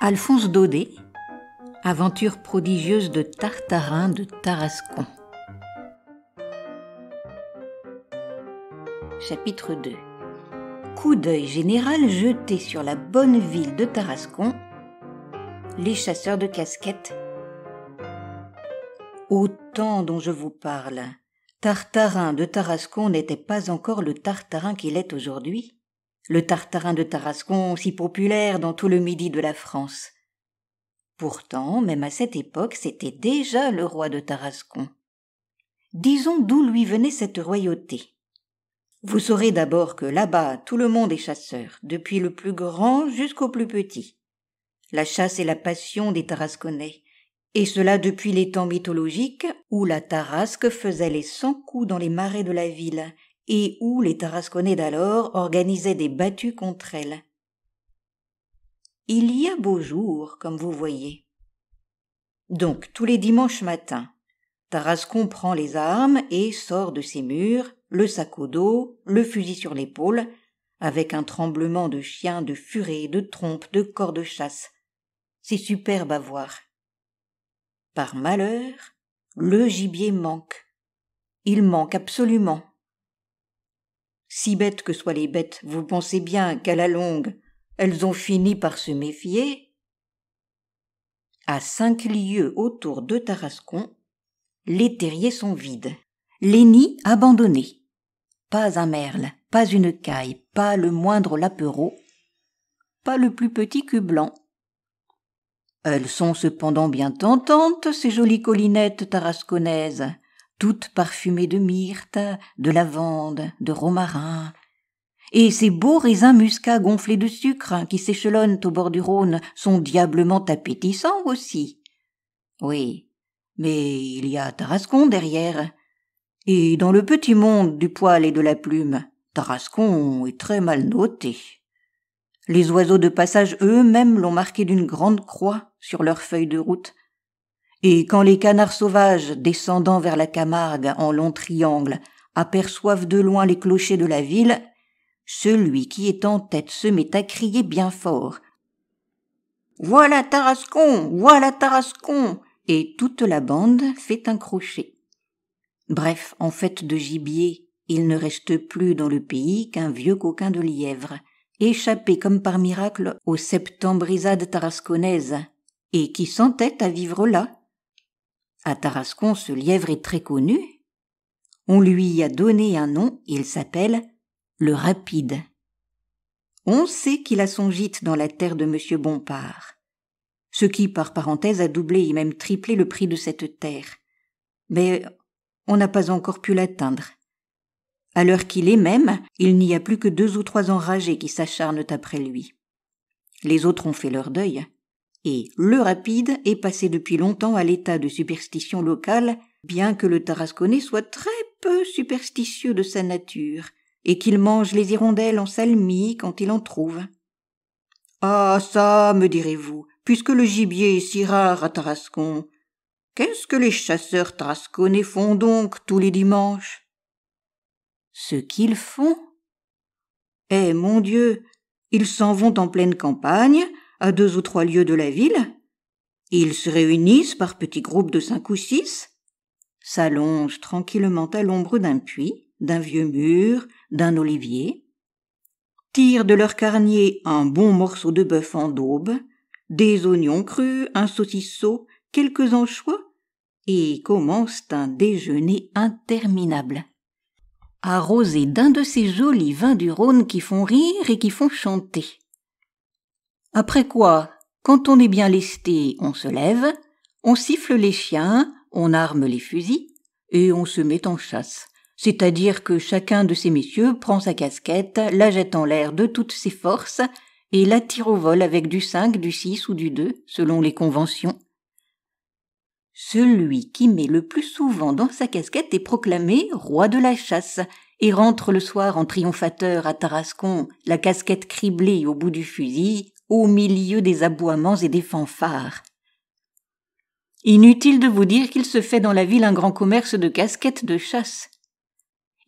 Alphonse Daudet, Aventure prodigieuse de Tartarin de Tarascon. Chapitre 2 Coup d'œil général jeté sur la bonne ville de Tarascon, les chasseurs de casquettes. Au temps dont je vous parle, Tartarin de Tarascon n'était pas encore le Tartarin qu'il est aujourd'hui le tartarin de Tarascon si populaire dans tout le midi de la France. Pourtant, même à cette époque, c'était déjà le roi de Tarascon. Disons d'où lui venait cette royauté. Vous saurez d'abord que là-bas, tout le monde est chasseur, depuis le plus grand jusqu'au plus petit. La chasse est la passion des Tarasconnais, et cela depuis les temps mythologiques où la Tarasque faisait les cent coups dans les marais de la ville et où les Tarasconnais d'alors organisaient des battues contre elle. Il y a beau jour, comme vous voyez. Donc, tous les dimanches matins, Tarascon prend les armes et sort de ses murs, le sac au dos, le fusil sur l'épaule, avec un tremblement de chien, de furet, de trompe, de corps de chasse. C'est superbe à voir. Par malheur, le gibier manque. Il manque absolument. Si bêtes que soient les bêtes, vous pensez bien qu'à la longue, elles ont fini par se méfier. À cinq lieues autour de Tarascon, les terriers sont vides, les nids abandonnés. Pas un merle, pas une caille, pas le moindre lapereau, pas le plus petit cul blanc. Elles sont cependant bien tentantes, ces jolies collinettes tarasconnaises, toutes parfumées de myrte, de lavande, de romarin, et ces beaux raisins muscats gonflés de sucre hein, qui s'échelonnent au bord du Rhône sont diablement appétissants aussi. Oui, mais il y a Tarascon derrière. Et dans le petit monde du poil et de la plume, Tarascon est très mal noté. Les oiseaux de passage eux-mêmes l'ont marqué d'une grande croix sur leurs feuilles de route, et quand les canards sauvages, descendant vers la Camargue en long triangle, aperçoivent de loin les clochers de la ville, celui qui est en tête se met à crier bien fort. Voilà Tarascon, voilà Tarascon, et toute la bande fait un crochet. Bref, en fait de gibier, il ne reste plus dans le pays qu'un vieux coquin de lièvre, échappé comme par miracle aux septembrisades tarasconnaises, et qui s'entête à vivre là, à Tarascon, ce lièvre est très connu. On lui a donné un nom, il s'appelle le rapide. On sait qu'il a son gîte dans la terre de M. Bompard, ce qui, par parenthèse, a doublé et même triplé le prix de cette terre. Mais on n'a pas encore pu l'atteindre. À l'heure qu'il est même, il n'y a plus que deux ou trois enragés qui s'acharnent après lui. Les autres ont fait leur deuil, le rapide est passé depuis longtemps à l'état de superstition locale, bien que le tarasconnais soit très peu superstitieux de sa nature, et qu'il mange les hirondelles en salmi quand il en trouve. Ah ça, me direz-vous, puisque le gibier est si rare à Tarascon, qu'est-ce que les chasseurs tarasconnais font donc tous les dimanches Ce qu'ils font Eh mon Dieu, ils s'en vont en pleine campagne, à deux ou trois lieues de la ville. Ils se réunissent par petits groupes de cinq ou six, s'allongent tranquillement à l'ombre d'un puits, d'un vieux mur, d'un olivier, tirent de leur carnier un bon morceau de bœuf en daube, des oignons crus, un saucisseau, quelques anchois, et commencent un déjeuner interminable. Arrosé d'un de ces jolis vins du Rhône qui font rire et qui font chanter. Après quoi, quand on est bien lesté, on se lève, on siffle les chiens, on arme les fusils, et on se met en chasse. C'est-à-dire que chacun de ces messieurs prend sa casquette, la jette en l'air de toutes ses forces, et la tire au vol avec du 5, du 6 ou du 2, selon les conventions. Celui qui met le plus souvent dans sa casquette est proclamé roi de la chasse, et rentre le soir en triomphateur à Tarascon, la casquette criblée au bout du fusil, au milieu des aboiements et des fanfares. Inutile de vous dire qu'il se fait dans la ville un grand commerce de casquettes de chasse.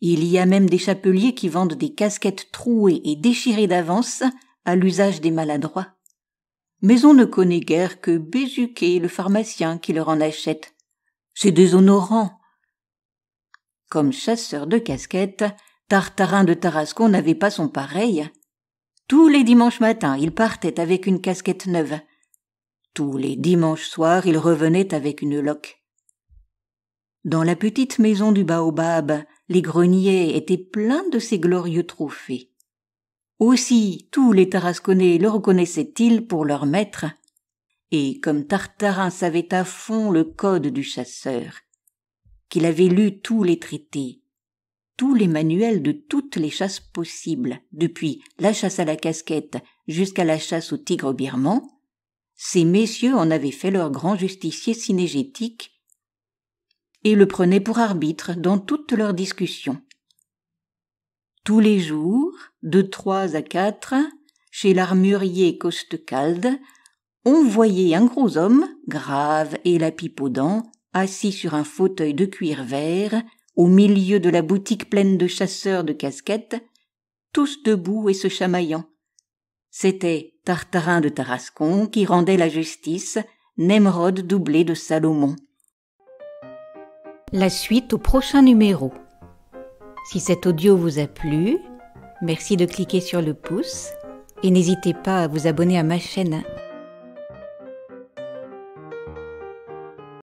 Il y a même des chapeliers qui vendent des casquettes trouées et déchirées d'avance à l'usage des maladroits. Mais on ne connaît guère que Bézuquet, le pharmacien, qui leur en achète. C'est déshonorant. Comme chasseur de casquettes, Tartarin de Tarascon n'avait pas son pareil. Tous les dimanches matins, il partait avec une casquette neuve. Tous les dimanches soirs, il revenait avec une loque. Dans la petite maison du baobab, les greniers étaient pleins de ces glorieux trophées. Aussi tous les Tarasconnais le reconnaissaient-ils pour leur maître, et comme Tartarin savait à fond le code du chasseur, qu'il avait lu tous les traités, tous les manuels de toutes les chasses possibles, depuis la chasse à la casquette jusqu'à la chasse au tigre birman, ces messieurs en avaient fait leur grand justicier cinégétique et le prenaient pour arbitre dans toutes leurs discussions. Tous les jours, de trois à quatre, chez l'armurier Costecalde, on voyait un gros homme, grave et la pipe aux dents, assis sur un fauteuil de cuir vert, au milieu de la boutique pleine de chasseurs de casquettes, tous debout et se chamaillant. C'était Tartarin de Tarascon qui rendait la justice, Nemrod doublé de Salomon. La suite au prochain numéro. Si cet audio vous a plu, merci de cliquer sur le pouce et n'hésitez pas à vous abonner à ma chaîne.